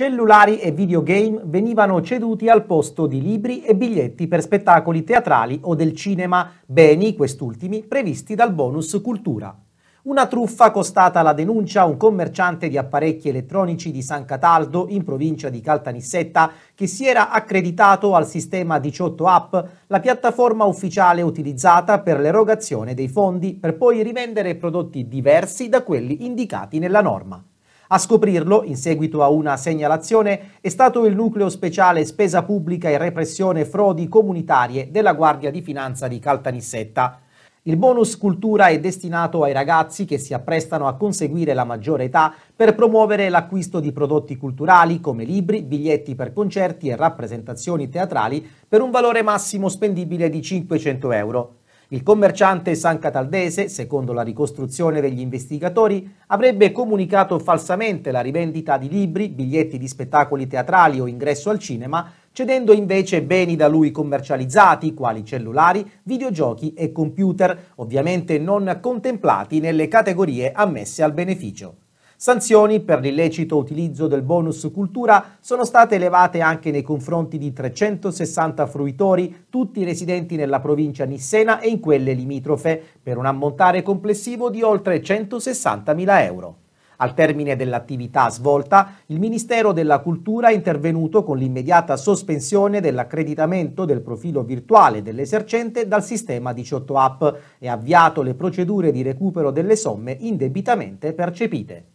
Cellulari e videogame venivano ceduti al posto di libri e biglietti per spettacoli teatrali o del cinema, beni, quest'ultimi, previsti dal bonus cultura. Una truffa costata la denuncia a un commerciante di apparecchi elettronici di San Cataldo, in provincia di Caltanissetta, che si era accreditato al sistema 18 App, la piattaforma ufficiale utilizzata per l'erogazione dei fondi, per poi rivendere prodotti diversi da quelli indicati nella norma. A scoprirlo, in seguito a una segnalazione, è stato il nucleo speciale spesa pubblica e repressione frodi comunitarie della Guardia di Finanza di Caltanissetta. Il bonus cultura è destinato ai ragazzi che si apprestano a conseguire la maggiore età per promuovere l'acquisto di prodotti culturali come libri, biglietti per concerti e rappresentazioni teatrali per un valore massimo spendibile di 500 euro. Il commerciante San Cataldese, secondo la ricostruzione degli investigatori, avrebbe comunicato falsamente la rivendita di libri, biglietti di spettacoli teatrali o ingresso al cinema, cedendo invece beni da lui commercializzati, quali cellulari, videogiochi e computer, ovviamente non contemplati nelle categorie ammesse al beneficio. Sanzioni per l'illecito utilizzo del bonus cultura sono state elevate anche nei confronti di 360 fruitori, tutti residenti nella provincia nissena e in quelle limitrofe, per un ammontare complessivo di oltre 160.000 euro. Al termine dell'attività svolta, il Ministero della Cultura è intervenuto con l'immediata sospensione dell'accreditamento del profilo virtuale dell'esercente dal sistema 18 app e ha avviato le procedure di recupero delle somme indebitamente percepite.